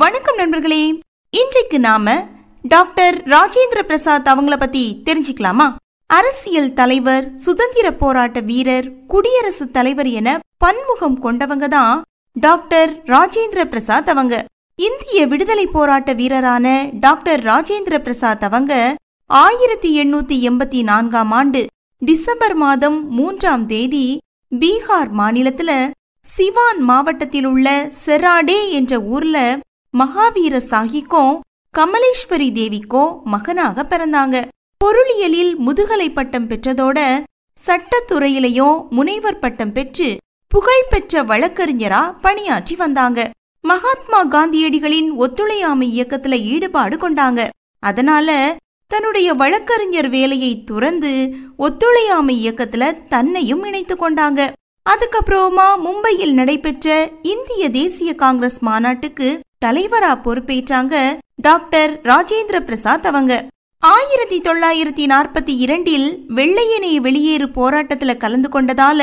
வணக்கம் நண்பர்களே இன்றைக்கு நாம டாக்டர் ராஜேந்திர பிரசாத் அவங்கள பத்தி தெரிஞ்சுக்கலாமா அரசியல் தலைவர் சுதந்திர போராட்ட வீரர் குடியரசு தலைவர் என பன்முகம் கொண்டவங்க தான் டாக்டர் ராஜேந்திர பிரசாத் அவங்க இந்திய விடுதலை போராட்ட வீரரான டாக்டர் ராஜேந்திர பிரசாத் அவங்க ஆயிரத்தி எண்ணூத்தி எண்பத்தி நான்காம் ஆண்டு டிசம்பர் மாதம் மூன்றாம் தேதி பீகார் மாநிலத்துல சிவான் மாவட்டத்தில் உள்ள செராடே என்ற ஊர்ல மகாவீர சாஹிக்கும் கமலேஸ்வரி தேவிக்கோ மகனாக பிறந்தாங்க பொருளியலில் முதுகலை பட்டம் பெற்றதோட சட்டத்துறையிலையும் முனைவர் பட்டம் பெற்று புகழ்பெற்ற வழக்கறிஞரா பணியாற்றி வந்தாங்க மகாத்மா காந்தியடிகளின் ஒத்துழையாமை இயக்கத்துல ஈடுபாடு கொண்டாங்க அதனால தன்னுடைய வழக்கறிஞர் வேலையை துறந்து ஒத்துழையாமை இயக்கத்துல தன்னையும் இணைத்து கொண்டாங்க அதுக்கப்புறமா மும்பையில் நடைபெற்ற இந்திய தேசிய காங்கிரஸ் மாநாட்டுக்கு தலைவரா பொறுப்பேற்றாங்க டாக்டர் ராஜேந்திர பிரசாத் அவங்க ஆயிரத்தி தொள்ளாயிரத்தி நாற்பத்தி இரண்டில் வெள்ளையனே வெளியேறு போராட்டத்துல கலந்து கொண்டதால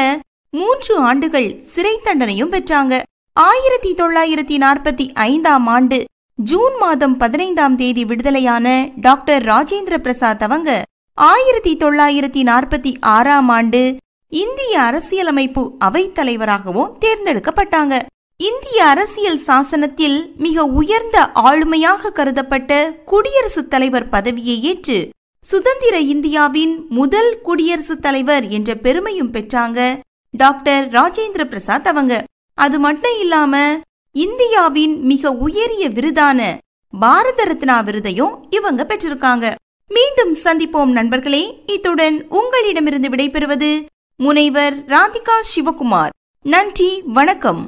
மூன்று ஆண்டுகள் சிறை தண்டனையும் பெற்றாங்க ஆயிரத்தி தொள்ளாயிரத்தி நாற்பத்தி ஐந்தாம் ஆண்டு ஜூன் மாதம் பதினைந்தாம் தேதி விடுதலையான டாக்டர் ராஜேந்திர பிரசாத் அவங்க ஆயிரத்தி தொள்ளாயிரத்தி நாற்பத்தி ஆறாம் ஆண்டு இந்திய அரசியலமைப்பு அவைத்தலைவராகவும் தேர்ந்தெடுக்கப்பட்டாங்க இந்திய அரசியல் சாசனத்தில் மிக உயர்ந்த ஆளுமையாக கருதப்பட்ட குடியரசுத் தலைவர் பதவியை ஏற்று சுதந்திர இந்தியாவின் முதல் குடியரசுத் தலைவர் என்ற பெருமையும் பெற்றாங்க டாக்டர் ராஜேந்திர பிரசாத் அவங்க அது மட்டும் இல்லாம இந்தியாவின் மிக உயரிய விருதான பாரத ரத்னா விருதையும் இவங்க பெற்றிருக்காங்க மீண்டும் சந்திப்போம் நண்பர்களே இத்துடன் உங்களிடமிருந்து விடைபெறுவது முனைவர் ராதிகா சிவகுமார் நன்றி வணக்கம்